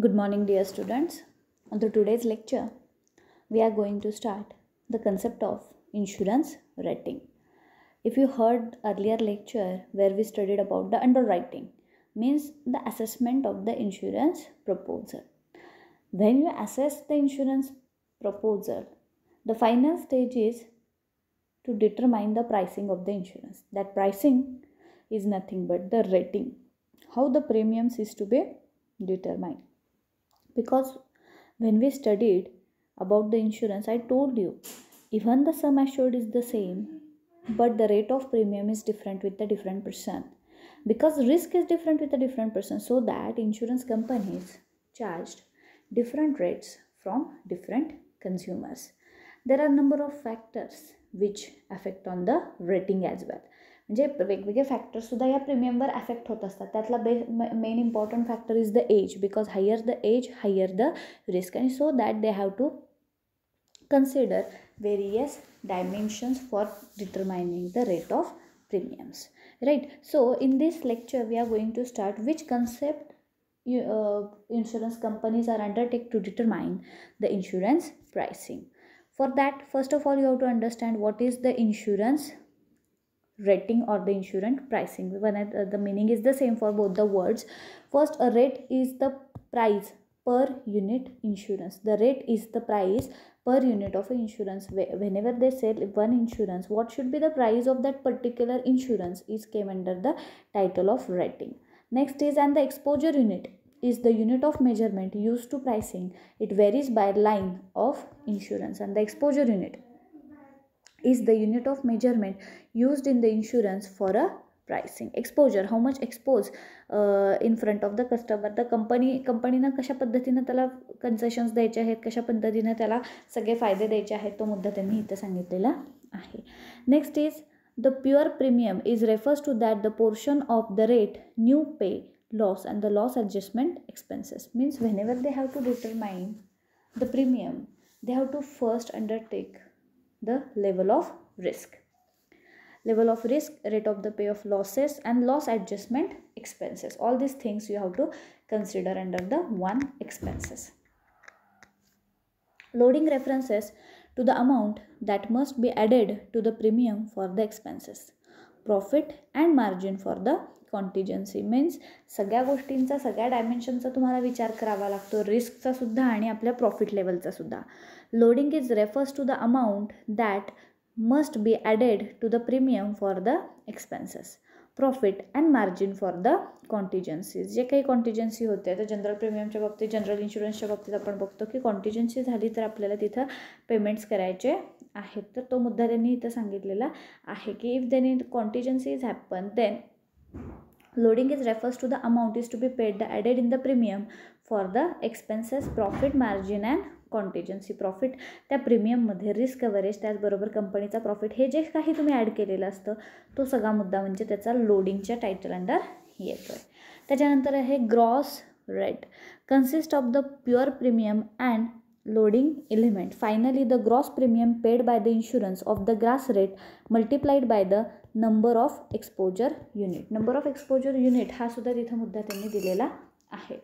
Good morning, dear students. On the today's lecture, we are going to start the concept of insurance rating. If you heard earlier lecture where we studied about the underwriting, means the assessment of the insurance proposal. When you assess the insurance proposal, the final stage is to determine the pricing of the insurance. That pricing is nothing but the rating, how the premiums is to be determined because when we studied about the insurance i told you even the sum assured is the same but the rate of premium is different with the different person because risk is different with a different person so that insurance companies charged different rates from different consumers there are number of factors which affect on the rating as well म्हणजे वेगवेगळे फॅक्टर्ससुद्धा या प्रीमियमवर ॲफेक्ट होत असतात त्यातला बे main important factor is the age because higher the age higher the risk and so that they have to consider various dimensions for determining the rate of premiums right so in this lecture we are going to start which concept you, uh, insurance companies are undertake to determine the insurance pricing for that first of all you have to understand what is the insurance rating or the insurance pricing when uh, the meaning is the same for both the words first a rate is the price per unit insurance the rate is the price per unit of insurance whenever they sell one insurance what should be the price of that particular insurance is came under the title of rating next is and the exposure unit is the unit of measurement used to pricing it varies by line of insurance and the exposure unit is the unit of measurement used in the insurance for a pricing exposure how much expose uh, in front of the customer the company company कंपनीनं कशा पद्धतीनं त्याला concessions द्यायचे आहेत कशा tala त्याला fayde फायदे द्यायचे आहेत to mudda त्यांनी इथं sangitlela ahe Next is, the pure premium is refers to that the portion of the rate, new pay, loss and the loss adjustment expenses means whenever they have to determine the premium they have to first undertake the level of risk level of risk rate of the pay of losses and loss adjustment expenses all these things you have to consider under the one expenses loading references to the amount that must be added to the premium for the expenses profit and margin for the contingency means सगळ्या गोष्टींचा सगळ्या डायमेन्शनचा तुम्हाला विचार करावा लागतो रिस्कचा सुद्धा आणि आपल्या प्रॉफिट लेवलचा सुद्धा loading is refers to the amount that must be added to the premium for the expenses profit and margin for the contingencies je kai contingency hote the general premium cha bapte general insurance cha bapte apan bagto ki contingency jhali tar aplyala titha payments karayche ahe tar to mudda tyanni itha sangitlela ahe ki if then contingencies happen then loading is refers to the amount is to be paid added in the premium for the expenses profit margin and contingency profit त्या प्रीमियममध्ये risk coverage त्याचबरोबर कंपनीचा profit हे जे काही तुम्ही add केलेलं असतं तो सगळा मुद्दा म्हणजे त्याचा लोडिंगच्या टायटल अंडर येतो आहे त्याच्यानंतर आहे gross rate consist of the pure premium and loading element finally the gross premium paid by the insurance of the gross rate multiplied by the number of exposure unit number of exposure unit हा सुद्धा तिथं मुद्दा त्यांनी दिलेला आहे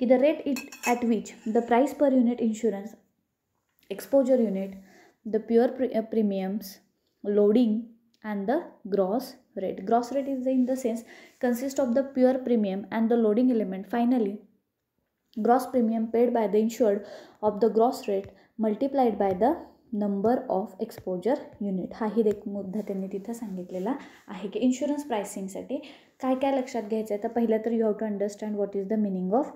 की the rate it at which the price per unit insurance exposure unit the pure pre premiums loading and the gross rate gross rate is the in the sense consist of the pure premium and the loading element finally gross premium paid by the insured of the gross rate multiplied by the number of exposure unit हाही एक मुद्दा त्यांनी तिथं सांगितलेला आहे की insurance प्राइसिंगसाठी काय काय लक्षात घ्यायचं आहे तर पहिलं तर you have to understand what is the meaning of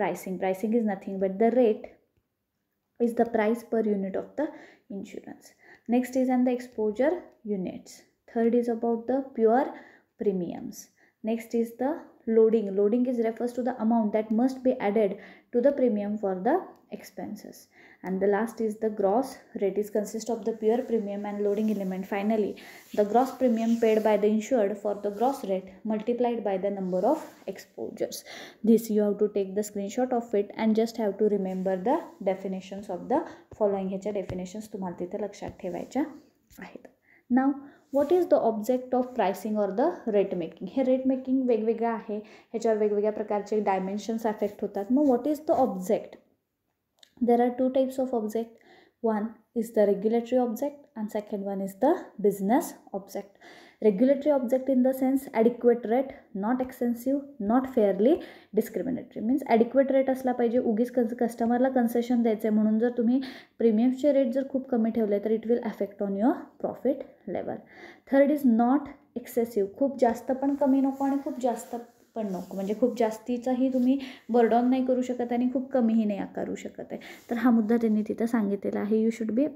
pricing pricing is nothing but the rate is the price per unit of the insurance next is on the exposure units third is about the pure premiums next is the loading loading is refers to the amount that must be added to the premium for the expenses and the last is the gross rate is consist of the pure premium and loading element finally the gross premium paid by the insured for the gross rate multiplied by the number of exposures this you have to take the screenshot of it and just have to remember the definitions of the following definitions to तुम्हाला the लक्षात ठेवायच्या Right now. What is the object of pricing or the rate making हे rate making वेगवेगळं आहे ह्याच्यावर वेगवेगळ्या प्रकारचे dimensions affect होतात मग what is the object there are two types of object One is the regulatory object and second one is the business object. Regulatory object in the sense adequate rate, not extensive, not fairly discriminatory. Means adequate rate असला पाहिजे उगीच cons कस्टमरला concession द्यायचं आहे म्हणून जर तुम्ही प्रीमियमचे rate जर खूप कमी ठेवले तर it will affect on your profit level third is not excessive खूप जास्त पण कमी नको आणि खूप जास्त पण नको म्हणजे खूप जास्तीचाही तुम्ही बर्डॉन नाही करू शकत आणि खूप कमीही नाही आकारू शकत आहे तर हा मुद्दा त्यांनी तिथं सांगितलेला आहे you should be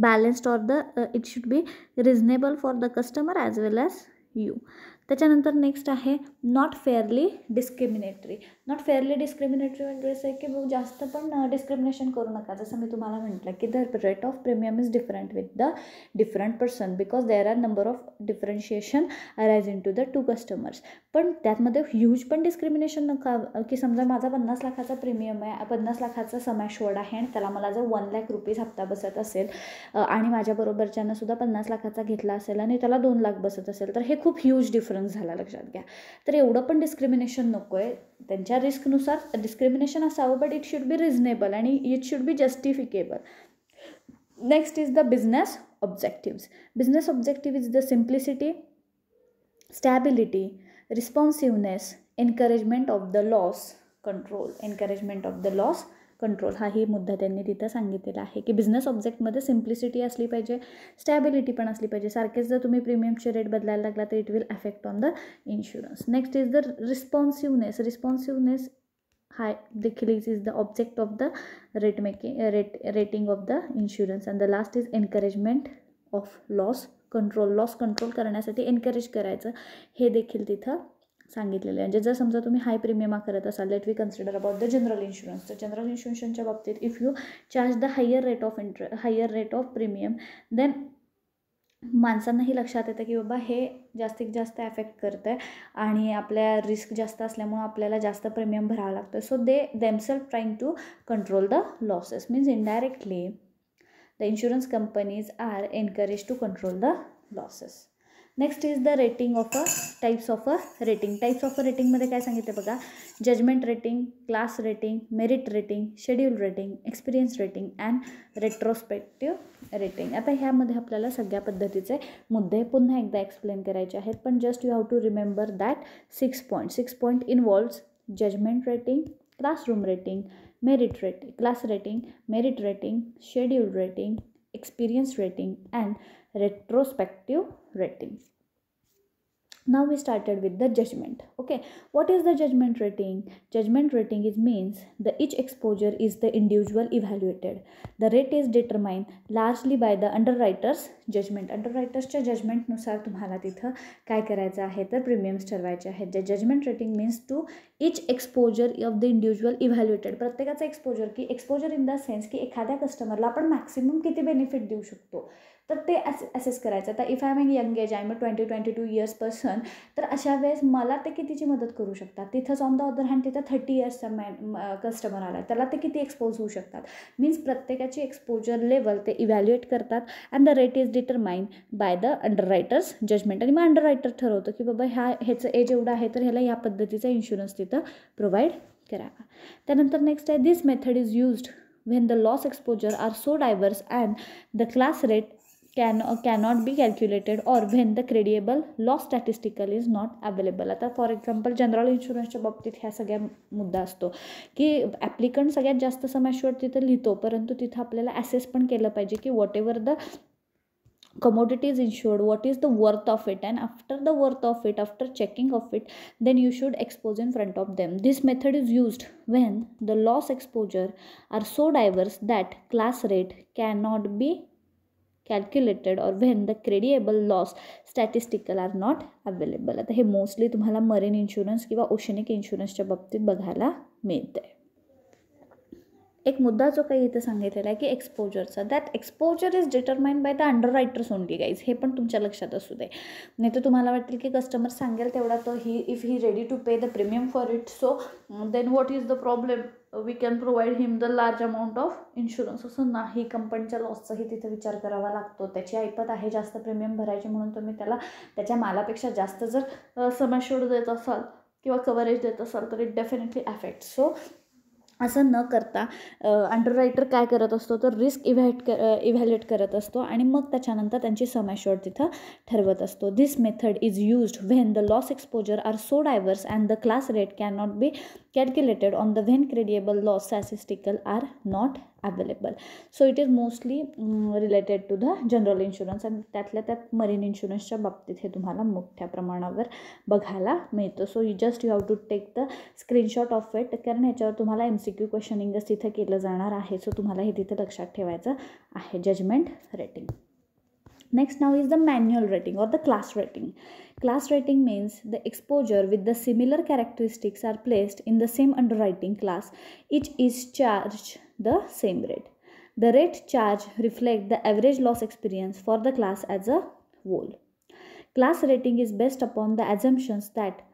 balanced or the it should be reasonable for the customer as well as you त्याच्यानंतर नेक्स्ट आहे not fairly discriminatory not fairly discriminatory म्हणजे असं आहे की जास्त पण डिस्क्रिमिनेशन करू नका जसं मी तुम्हाला म्हटलं की the rate of premium is different with the different person because there are number of differentiation arise in to the two customers पण त्यातमध्ये ह्यूज पण डिस्क्रिमिनेशन नका की समजा माझा पन्नास लाखाचा प्रीमियम आहे पन्नास लाखाचा समॅशवर्ड आहे आणि त्याला मला जर वन लाख रुपीज हप्ता बसत असेल आणि माझ्याबरोबरच्यानं सुद्धा पन्नास लाखाचा घेतला असेल आणि त्याला दोन लाख बसत असेल तर हे खूप ह्यूज डिफरन्स डिफरन्स झाला लक्षात घ्या तर एवढं पण डिस्क्रिमिनेशन नको आहे त्यांच्या रिस्कनुसार डिस्क्रिमिनेशन असावं but it should be reasonable आणि it should be justifiable next is the business objectives business objective is the simplicity stability responsiveness encouragement of the loss control encouragement of the loss control हाही मुद्दा त्यांनी तिथं सांगितलेला आहे की business ऑब्जेक्टमध्ये simplicity असली पाहिजे स्टॅबिलिटी पण असली पाहिजे सारखेच जर तुम्ही प्रीमियमचे रेट बदलायला लागला तर it will affect on the insurance next is the responsiveness responsiveness हाय देखील is is the object of the rate making rate rating of the insurance and the last is encouragement of loss control loss control करण्यासाठी encourage करायचं हे देखील तिथं सांगितलेलं आहे म्हणजे जर समजा तुम्ही हाय प्रीमियम करत असाल let we consider about the general insurance तर जनरल इन्शुरन्सच्या बाबतीत if you charge the higher rate of inter higher rate of premium then माणसांनाही लक्षात येतं की बाबा हे जास्तीत जास्त ॲफेक्ट करतं आहे आणि आपल्या रिस्क जास्त असल्यामुळं आपल्याला जास्त प्रीमियम भरावं लागतं so they themselves trying to control the losses means indirectly the insurance companies are encourage to control the losses next is the rating of a types of a rating types of a रेटिंगमध्ये काय सांगितलं बघा judgment rating class rating merit rating schedule rating experience rating and retrospective rating आता ह्यामध्ये आपल्याला सगळ्या पद्धतीचे मुद्दे पुन्हा एकदा एक्सप्लेन करायचे आहेत पण just you have to remember that six point six point involves judgment rating classroom rating merit rating class rating merit rating schedule rating experience rating and retrospective rating now we started with the judgment okay what is the judgment rating judgment rating is means the each exposure is the individual evaluated the rate is determined largely by the underwriters judgment underwritersच्या जजमेंटनुसार तुम्हाला तिथं काय करायचं आहे तर premiums ठरवायचे आहेत जे judgment rating means to each exposure of the individual evaluated प्रत्येकाचं एक्सपोजर की एक्सपोजर इन द सेन्स की एखाद्या कस्टमरला आपण मॅक्सिमम किती बेनिफिट देऊ शकतो तर ते असे असेस करायचं आता if I am young age I am twenty twenty two years person तर अशा वेळेस मला ते कितीची मदत करू शकतात तिथंच ऑन द अदर हँड तिथं थर्टी इयर्सचा मॅन कस्टमर आला आहे त्याला ते किती एक्सपोज होऊ शकतात मीन्स प्रत्येकाची एक्सपोजर लेवल ते इव्हॅल्युएट करतात and the rate is determine by the underwriters judgment आणि मग रायटर ठरवतो की बाबा ह्या ह्याचं एज एवढं आहे तर ह्याला ह्या पद्धतीचा इन्शुरन्स तिथं प्रोव्हाइड करावा त्यानंतर नेक्स्ट आहे this method is used when the loss exposure are so diverse and the class rate can cannot be calculated or when the credible law statistical is not available आता for example general इन्शुरन्सच्या बाबतीत ह्या सगळ्या मुद्दा असतो की applicant सगळ्यात जास्त समएश्युअर तिथं लिहितो परंतु तिथं आपल्याला ॲसेस पण केलं पाहिजे की whatever the commodity is insured what is the worth of it and after the worth of it after checking of it then you should expose in front of them this method is used when the loss exposure are so diverse that class rate can not be calculated or when the credible loss statistical are not available आता हे mostly तुम्हाला marine insurance किंवा oceanic इन्शुरन्सच्या बाबतीत बघायला आहे एक मुद्दा जो काही इथं सांगितलेला आहे की एक्सपोजरचा that exposure is determined by the underwriters only guys हे पण तुमच्या लक्षात असू दे नाही तर तुम्हाला वाटेल की कस्टमर सांगेल तेवढा तो ही if he ready to pay the premium for it so then what is the problem we can provide him the large amount of insurance असं नाही कंपनीच्या लॉसचाही तिथे विचार करावा लागतो त्याची ऐपत आहे जास्त प्रीमियम भरायची म्हणून तुम्ही त्याला त्याच्या मालापेक्षा जास्त जर समाशोड देत असाल किंवा कव्हरेज देत असाल तर इट डेफिनेटली अफेक्ट सो असं न करता अंडर काय करत असतो तर रिस्क इव्हॅट क इव्हॅल्युएट करत असतो आणि मग त्याच्यानंतर त्यांची समायशॉट तिथं ठरवत असतो this method is used when the loss exposure are so diverse and the class rate can not be calculated on the when credible loss statistical are not available so it is mostly related to the general insurance आणि त्यातल्या त्यात marine इन्शुरन्सच्या बाबतीत हे तुम्हाला मोठ्या प्रमाणावर बघायला मिळतं so you just you have to take the screenshot of it कारण ह्याच्यावर तुम्हाला एम सी क्यू क्वेश्चनिंगच तिथं केलं जाणार आहे सो तुम्हाला हे तिथं लक्षात ठेवायचं आहे judgment rating next now is the manual rating or the class rating class rating means the exposure with the similar characteristics are placed in the same underwriting class each is charged the same rate the rate charge reflect the average loss experience for the class as a whole class rating is based upon the assumptions that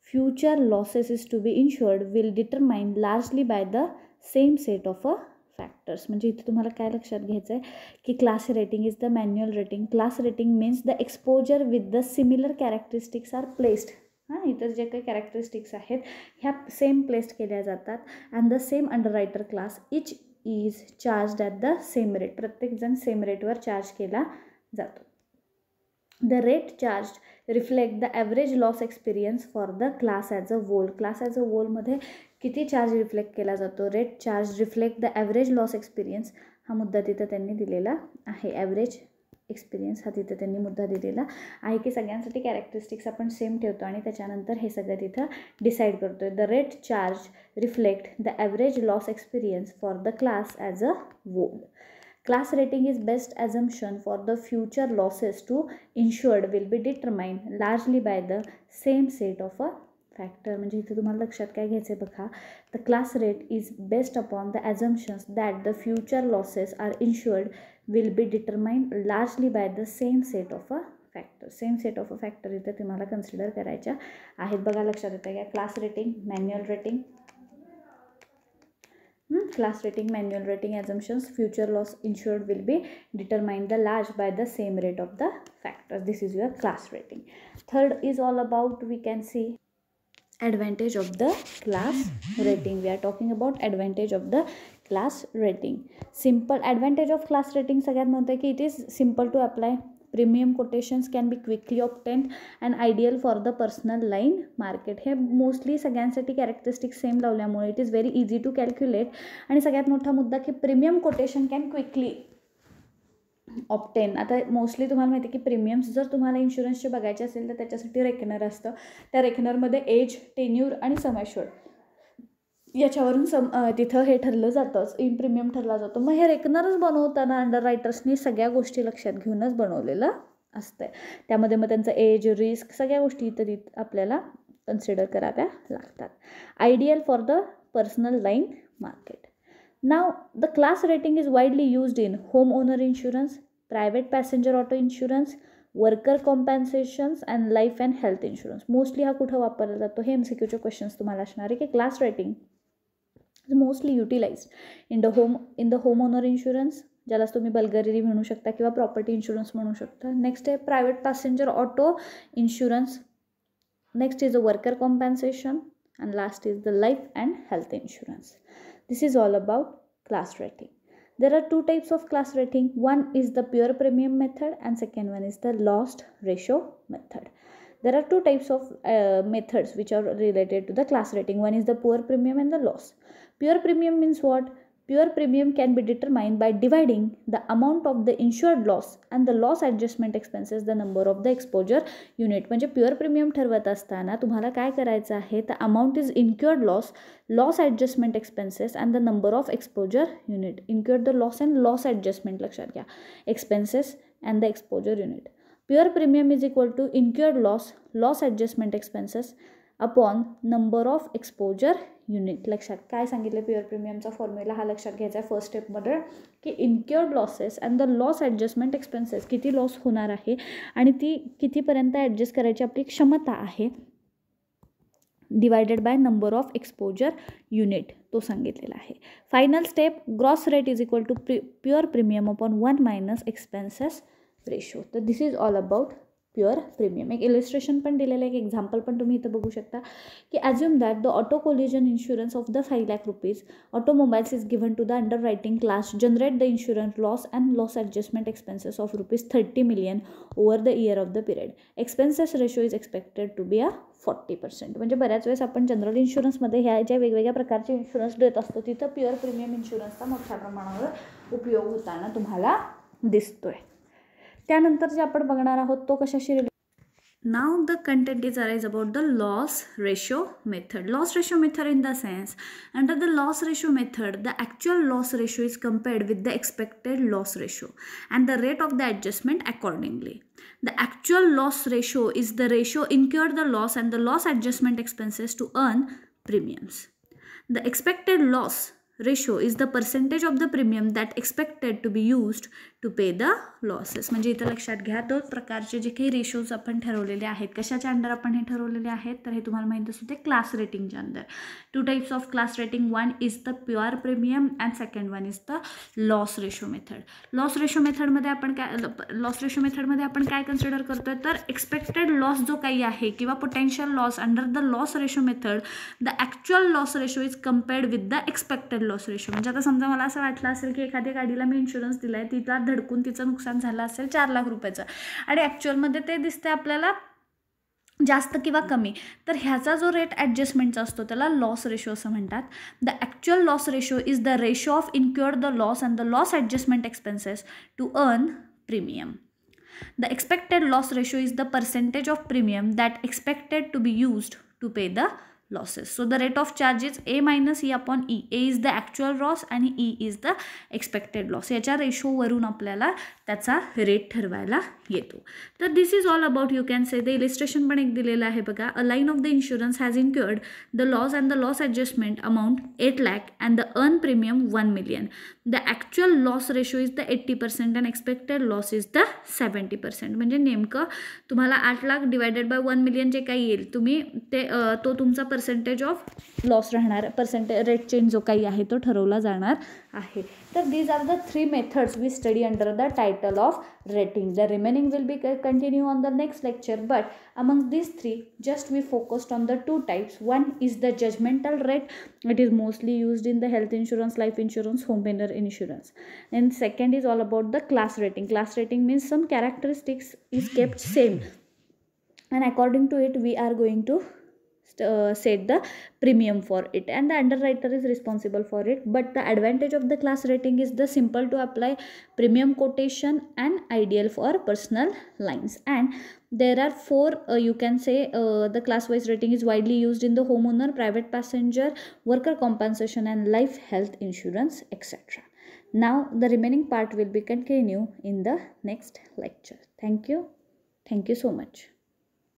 future losses is to be insured will determined largely by the same set of a factors म्हणजे इथे तुम्हाला काय लक्षात घ्यायचं आहे की class rating is the manual rating class rating means the exposure with the similar characteristics are placed हां इतर जे काही कॅरेक्टरिस्टिक्स आहेत ह्या सेम प्लेस्ड केल्या जातात and the same underwriter class each is charge at the same rate प्रत्येकजण same रेटवर चार्ज केला जातो the rate charge reflect the average loss experience for the class as a whole class as a वोलमध्ये किती charge reflect केला जातो rate charge reflect the average loss experience हा मुद्दा तिथं त्यांनी दिलेला आहे ॲव्हरेज एक्सपिरियन्स हा तिथं त्यांनी मुद्दा दिलेला आहे की सगळ्यांसाठी कॅरेक्टरिस्टिक्स आपण सेम ठेवतो आणि त्याच्यानंतर हे सगळं तिथं डिसाईड करतो आहे the rate charge reflect the average loss experience for the class as a whole class rating is best assumption for the future losses to insured will be determined largely by the same set of a factor म्हणजे इथे तुम्हाला लक्षात काय घ्यायचं आहे बघा the class rate is based upon the assumptions that the future losses are insured will be determined largely by the same set of a factor same set of a factor इथे तुम्हाला कन्सिडर करायच्या आहेत बघा लक्षात येतं का class rating manual rating class rating manual rating assumptions future loss insured will be determined the large by the same rate of the factors this is your class rating third is all about we can see advantage of the class rating we are talking about advantage of the class rating simple advantage of class rating सगळ्यात म्हणतं की it is simple to apply premium quotations can be quickly obtained and ideal for the personal line market हे mostly सगळ्यांसाठी characteristic same लावल्यामुळे it is very easy to calculate आणि सगळ्यात मोठा मुद्दा की premium quotation can quickly obtain आता mostly तुम्हाला माहिती आहे की प्रीमियम्स जर तुम्हाला इन्शुरन्सचे बघायचे असेल तर त्याच्यासाठी रेकनर असतं त्या रेकनरमध्ये एज टेन्यूर आणि समायश्वर याच्यावरून सम तिथं हे ठरलं जातंच इन प्रीमियम ठरला जातो मग हे रेकनरच बनवताना अंडर रायटर्सनी सगळ्या गोष्टी लक्षात घेऊनच बनवलेलं असतंय त्यामध्ये मग त्यांचं एज रिस्क सगळ्या गोष्टी इथं तिथं आपल्याला कन्सिडर कराव्या लागतात ideal for the personal line market नाव the class rating is widely used in home owner insurance private passenger auto insurance worker compensations and life and health insurance mostly हा कुठं वापरला जातो हे एमसीक्यूचे क्वेश्चन्स तुम्हाला असणार आहे की class rating is mostly utilize in the home in the home owner insurance ज्यालाच तुम्ही बलगरेरी म्हणू शकता किंवा प्रॉपर्टी इन्शुरन्स म्हणू शकता नेक्स्ट आहे private passenger auto insurance next is a worker compensation and last is the life and health insurance this is all about class rating there are two types of class rating one is the pure premium method and second one is the lost ratio method there are two types of uh, methods which are related to the class rating one is the pure premium and the loss pure premium means what pure premium can be determined by dividing the amount of the insured loss and the loss adjustment expenses the number of the exposure unit म्हणजे pure premium ठरवत असताना तुम्हाला काय करायचं आहे तर amount is incurred loss loss adjustment expenses and the number of exposure unit incurred the loss and loss adjustment लक्षात घ्या expenses and the exposure unit pure premium is equal to incurred loss loss adjustment expenses upon number of exposure unit लक्षात काय सांगितलं pure प्रीमियमचा formula हा लक्षात घ्यायचा आहे फर्स्ट स्टेपमध्ये की incurred losses and the loss adjustment expenses किती लॉस होणार आहे आणि ती कितीपर्यंत ॲडजस्ट करायची आपली क्षमता आहे divided by number of exposure unit तो सांगितलेला आहे final step gross rate is equal to pre pure premium upon one minus expenses ratio तर this is all about pure premium एक इलिस्ट्रेशन पण दिलेलं आहे एक एक्झाम्पल पण तुम्ही इथं बघू शकता की assume that the auto collision insurance of the five lakh rupees automobiles is given to the underwriting class generate the insurance loss and loss adjustment expenses of rupees thirty million over the year of the period expenses ratio is expected to be a forty percent म्हणजे बऱ्याच वेळेस आपण general इन्शुरन्समध्ये ह्या ज्या वेगवेगळ्या प्रकारचे insurance देत असतो तिथं प्युअर प्रीमियम इन्शुरन्सचा मोठ्या प्रमाणावर उपयोग होताना तुम्हाला दिसतो आहे त्यानंतर जे आपण बघणार आहोत तो कशाशी रिले नाव the content is arise about the loss ratio method loss ratio method in the sense under the loss ratio method the actual loss ratio is compared with the expected loss ratio and the rate of the adjustment accordingly The actual loss ratio is the ratio incurred the loss and the loss adjustment expenses to earn premiums. The expected loss ratio is the percentage of the premium that expected to be used to pay the losses म्हणजे इथं लक्षात घ्या दोन प्रकारचे जे काही ratios आपण ठरवलेले आहेत कशाच्या अंडर आपण हे ठरवलेले आहेत तर हे तुम्हाला माहीत असू ते क्लास रेटिंगच्या under two types of class rating one is the pure premium and second one is the loss ratio method loss ratio मेथडमध्ये आपण काय लॉस रेशो मेथडमध्ये आपण काय कन्सिडर करतो आहे तर एक्सपेक्टेड लॉस जो काही आहे किंवा potential loss under the loss ratio method the actual loss ratio is compared with the expected loss ratio म्हणजे आता समजा मला असं वाटलं असेल की एखाद्या गाडीला मी इन्शुरन्स दिला आहे तिला धडकून तिचं नुकसान झालं असेल चार लाख रुपयाचं आणि ॲक्च्युअलमध्ये ते दिसते आपल्याला जास्त किंवा कमी तर ह्याचा जो रेट ॲडजस्टमेंटचा असतो त्याला लॉस रेशो असं म्हणतात the actual loss ratio is the ratio of incurred the loss and the loss adjustment expenses to earn premium the expected loss ratio is the percentage of premium that expected to be used to pay the losses so the rate of charges A minus E upon E A is the actual loss loss आणि is the expected loss loss. याच्या रेशोवरून आपल्याला त्याचा rate ठरवायला येतो तर this is all about you can say the illustration पण एक दिलेलं आहे बघा a line of the insurance has incurred the loss and the loss adjustment amount eight lakh and the earn premium one million the actual loss ratio is the eighty percent and expected loss is the seventy percent म्हणजे नेमकं तुम्हाला आठ lakh divided by one million जे काही येईल तुम्ही ते तो तुमचा पर्सेंटेज ऑफ लॉस राहणार पर्सेंटे रेट चेंज जो काही आहे तो ठरवला जाणार आहे तर these are the three methods we study under the title of rating the remaining will be continue on the next lecture but among these three just we focused on the two types one is the judgmental rate it is mostly used in the health insurance life insurance home banner insurance and second is all about the class rating class rating means some characteristics is kept same and according to it we are going to uh, set the premium for it and the underwriter is responsible for it but the advantage of the class rating is the simple to apply premium quotation and ideal for personal lines and there are four uh, you can say uh, the class wise rating is widely used in the homeowner private passenger worker compensation and life health insurance etc now the remaining part will be continue in the next lecture thank you thank you so much